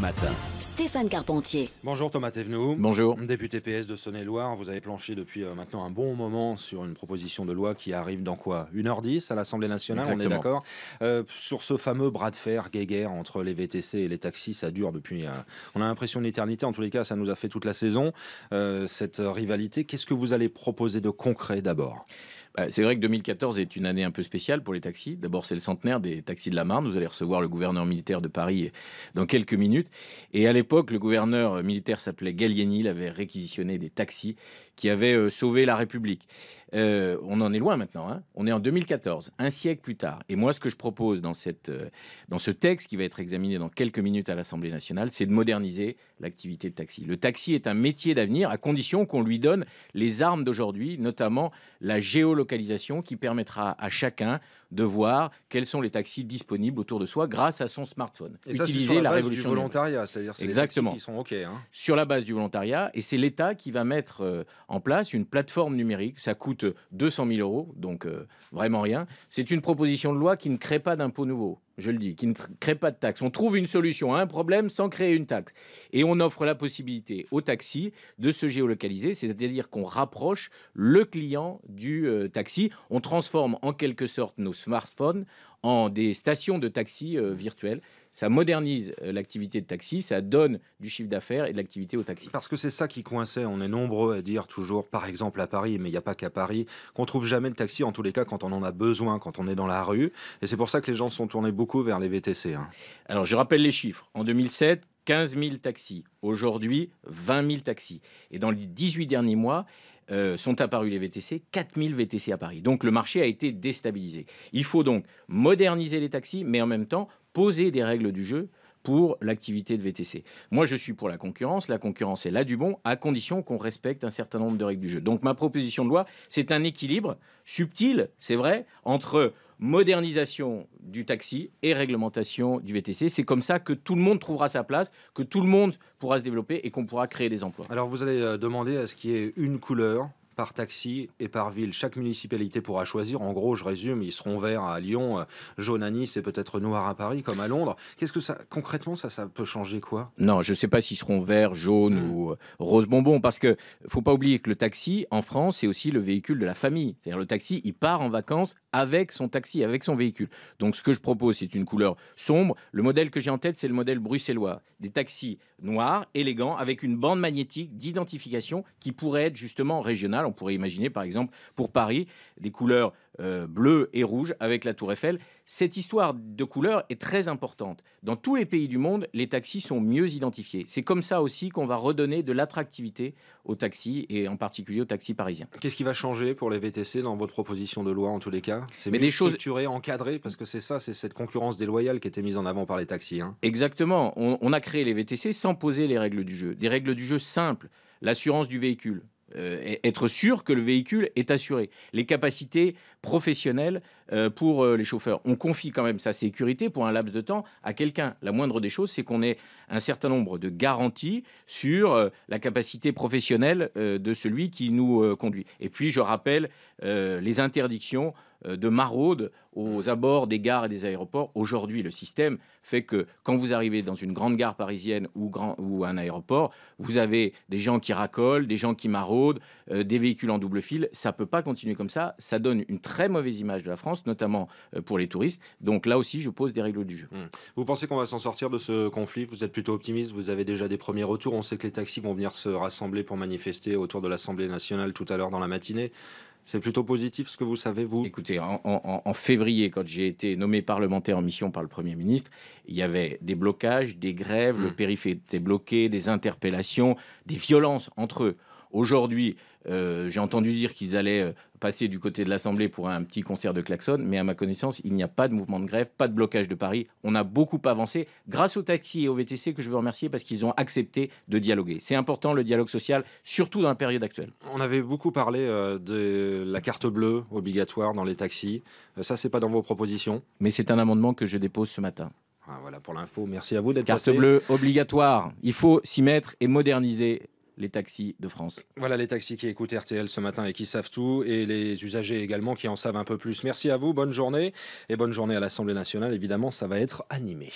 Matin. Stéphane Carpentier. Bonjour Thomas Thévenoud. Bonjour. Député PS de Saône-et-Loire, vous avez planché depuis euh, maintenant un bon moment sur une proposition de loi qui arrive dans quoi 1h10 à l'Assemblée nationale, on est d'accord euh, Sur ce fameux bras de fer guéguerre entre les VTC et les taxis, ça dure depuis... Euh, on a l'impression d'une éternité, en tous les cas ça nous a fait toute la saison, cette rivalité. Qu'est-ce que vous allez proposer de concret d'abord bah, c'est vrai que 2014 est une année un peu spéciale pour les taxis. D'abord, c'est le centenaire des taxis de la Marne. Vous allez recevoir le gouverneur militaire de Paris dans quelques minutes. Et à l'époque, le gouverneur militaire s'appelait Gallieni. Il avait réquisitionné des taxis qui avait euh, sauvé la République. Euh, on en est loin maintenant. Hein. on est en 2014, un siècle plus tard. Et moi, ce que je propose dans, cette, euh, dans ce texte qui va être examiné dans quelques minutes à l'Assemblée nationale, c'est de moderniser l'activité de taxi. Le taxi est un métier d'avenir à condition qu'on lui donne les armes d'aujourd'hui, notamment la géolocalisation qui permettra à chacun de voir quels sont les taxis disponibles autour de soi grâce à son smartphone. Et Utiliser la, révolution du volontariat, c'est-à-dire exactement les taxis qui sont ok. Hein. Sur la base du volontariat, et c'est l'État qui va mettre euh, en place une plateforme numérique. Ça coûte 200 000 euros, donc euh, vraiment rien. C'est une proposition de loi qui ne crée pas d'impôt nouveau je le dis, qui ne crée pas de taxe. On trouve une solution à un problème sans créer une taxe. Et on offre la possibilité au taxi de se géolocaliser, c'est-à-dire qu'on rapproche le client du euh, taxi. On transforme en quelque sorte nos smartphones en des stations de taxi euh, mmh. virtuelles. Ça modernise euh, l'activité de taxi, ça donne du chiffre d'affaires et de l'activité au taxi. Parce que c'est ça qui coinçait. On est nombreux à dire toujours, par exemple à Paris, mais il n'y a pas qu'à Paris, qu'on trouve jamais le taxi, en tous les cas quand on en a besoin, quand on est dans la rue. Et c'est pour ça que les gens sont tournés beaucoup vers les VTC. Hein. Alors je rappelle les chiffres. En 2007, 15 000 taxis. Aujourd'hui, 20 000 taxis. Et dans les 18 derniers mois, euh, sont apparus les VTC, 4000 VTC à Paris. Donc le marché a été déstabilisé. Il faut donc moderniser les taxis, mais en même temps poser des règles du jeu pour l'activité de VTC. Moi, je suis pour la concurrence. La concurrence est là du bon, à condition qu'on respecte un certain nombre de règles du jeu. Donc, ma proposition de loi, c'est un équilibre subtil, c'est vrai, entre modernisation du taxi et réglementation du VTC. C'est comme ça que tout le monde trouvera sa place, que tout le monde pourra se développer et qu'on pourra créer des emplois. Alors vous allez euh, demander à ce qu'il y ait une couleur par taxi et par ville. Chaque municipalité pourra choisir. En gros, je résume, ils seront verts à Lyon, euh, jaunes à Nice et peut-être noirs à Paris, comme à Londres. Qu'est-ce que ça, concrètement, ça, peut changer quoi Non, je ne sais pas s'ils seront verts, jaunes mmh. ou euh, rose bonbon, parce que faut pas oublier que le taxi en France, c'est aussi le véhicule de la famille. C'est-à-dire le taxi, il part en vacances avec son taxi, avec son véhicule. Donc ce que je propose, c'est une couleur sombre. Le modèle que j'ai en tête, c'est le modèle bruxellois. Des taxis noirs, élégants, avec une bande magnétique d'identification qui pourrait être justement régionale. On pourrait imaginer, par exemple, pour Paris, des couleurs euh, bleu et rouge avec la Tour Eiffel. Cette histoire de couleur est très importante. Dans tous les pays du monde, les taxis sont mieux identifiés. C'est comme ça aussi qu'on va redonner de l'attractivité aux taxis et en particulier aux taxis parisiens. Qu'est-ce qui va changer pour les VTC dans votre proposition de loi en tous les cas C'est des choses structuré, encadré parce que c'est ça, c'est cette concurrence déloyale qui était mise en avant par les taxis. Hein. Exactement. On, on a créé les VTC sans poser les règles du jeu, des règles du jeu simples l'assurance du véhicule. Euh, être sûr que le véhicule est assuré. Les capacités professionnelles euh, pour euh, les chauffeurs. On confie quand même sa sécurité pour un laps de temps à quelqu'un. La moindre des choses, c'est qu'on ait un certain nombre de garanties sur la capacité professionnelle de celui qui nous conduit. Et puis, je rappelle les interdictions euh, de maraude aux mm. abords des gares et des aéroports. Aujourd'hui, le système fait que quand vous arrivez dans une grande gare parisienne ou, un aéroport, vous avez des gens qui racolent, des gens qui maraudent, euh, des véhicules en double fil. Ça ne peut pas continuer comme ça. Ça donne une très mauvaise image de la France, notamment euh, pour les touristes. Donc là aussi, je pose des règles du jeu. Mm. Vous pensez qu'on va s'en sortir de ce conflit Vous êtes plutôt optimiste Vous avez déjà des premiers retours On sait que les taxis vont venir se rassembler pour manifester autour de l'Assemblée nationale tout à l'heure dans la matinée. C'est plutôt positif ce que vous savez, vous Écoutez, en, février, quand j'ai été nommé parlementaire en mission par le Premier ministre, il y avait des blocages, des grèves, hmm. le périphérique était bloqué, des interpellations, des violences entre eux. Aujourd'hui, euh, j'ai entendu dire qu'ils allaient euh, passer du côté de l'Assemblée pour un petit concert de klaxon, mais à ma connaissance, il n'y a pas de mouvement de grève, pas de blocage de Paris. On a beaucoup avancé grâce aux taxis et aux VTC que je veux remercier parce qu'ils ont accepté de dialoguer. C'est important le dialogue social, surtout dans la période actuelle. On avait beaucoup parlé euh, de la carte bleue obligatoire dans les taxis. ça, c'est pas dans vos propositions. Mais c'est un amendement que je dépose ce matin. Ah, voilà pour l'info. Merci à vous d'être Carte bleue obligatoire. Il faut s'y mettre et moderniser les taxis de France. Voilà les taxis qui écoutent RTL ce matin et qui savent tout, et les usagers également qui en savent un peu plus. Merci à vous, bonne journée, et bonne journée à l'Assemblée nationale, évidemment, ça va être animé.